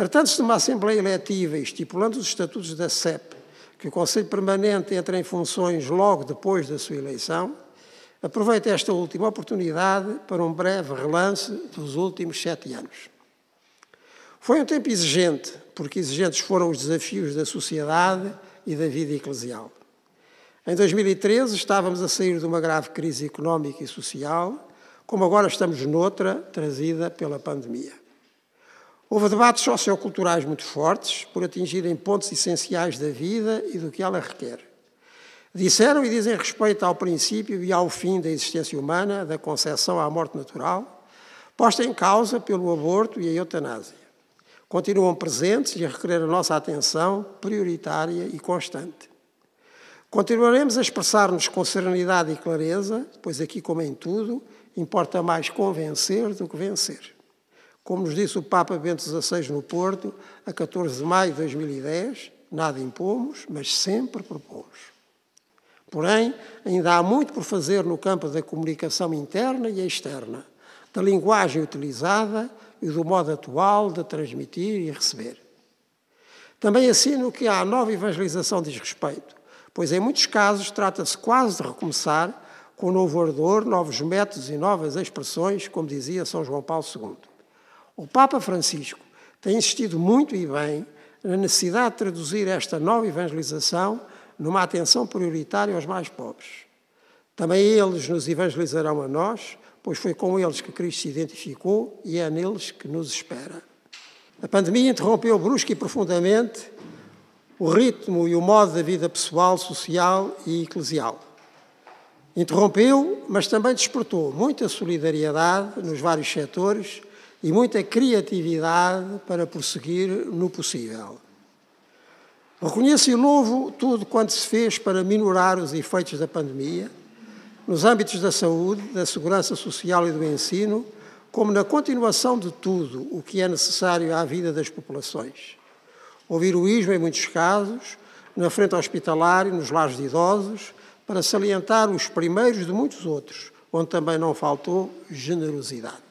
Tratando-se de uma Assembleia Eletiva e estipulando os estatutos da CEP, que o Conselho Permanente entra em funções logo depois da sua eleição, aproveito esta última oportunidade para um breve relance dos últimos sete anos. Foi um tempo exigente, porque exigentes foram os desafios da sociedade e da vida eclesial. Em 2013 estávamos a sair de uma grave crise económica e social, como agora estamos noutra, trazida pela pandemia. Houve debates socioculturais muito fortes por atingirem pontos essenciais da vida e do que ela requer. Disseram e dizem respeito ao princípio e ao fim da existência humana, da concessão à morte natural, posta em causa pelo aborto e a eutanásia. Continuam presentes e a requerer a nossa atenção prioritária e constante. Continuaremos a expressar-nos com serenidade e clareza, pois aqui, como em tudo, importa mais convencer do que vencer. Como nos disse o Papa Bento XVI no Porto, a 14 de maio de 2010, nada impomos, mas sempre propomos. Porém, ainda há muito por fazer no campo da comunicação interna e externa, da linguagem utilizada e do modo atual de transmitir e receber. Também assino que há nova evangelização diz respeito, pois em muitos casos trata-se quase de recomeçar com novo ardor, novos métodos e novas expressões, como dizia São João Paulo II. O Papa Francisco tem insistido muito e bem na necessidade de traduzir esta nova evangelização numa atenção prioritária aos mais pobres. Também eles nos evangelizarão a nós, pois foi com eles que Cristo se identificou e é neles que nos espera. A pandemia interrompeu brusca e profundamente o ritmo e o modo da vida pessoal, social e eclesial. Interrompeu, mas também despertou muita solidariedade nos vários setores e muita criatividade para prosseguir no possível. Reconheço e louvo tudo quanto se fez para minorar os efeitos da pandemia, nos âmbitos da saúde, da segurança social e do ensino, como na continuação de tudo o que é necessário à vida das populações. Ouvir o ismo em muitos casos, na frente hospitalar e nos lares de idosos, para salientar os primeiros de muitos outros, onde também não faltou generosidade.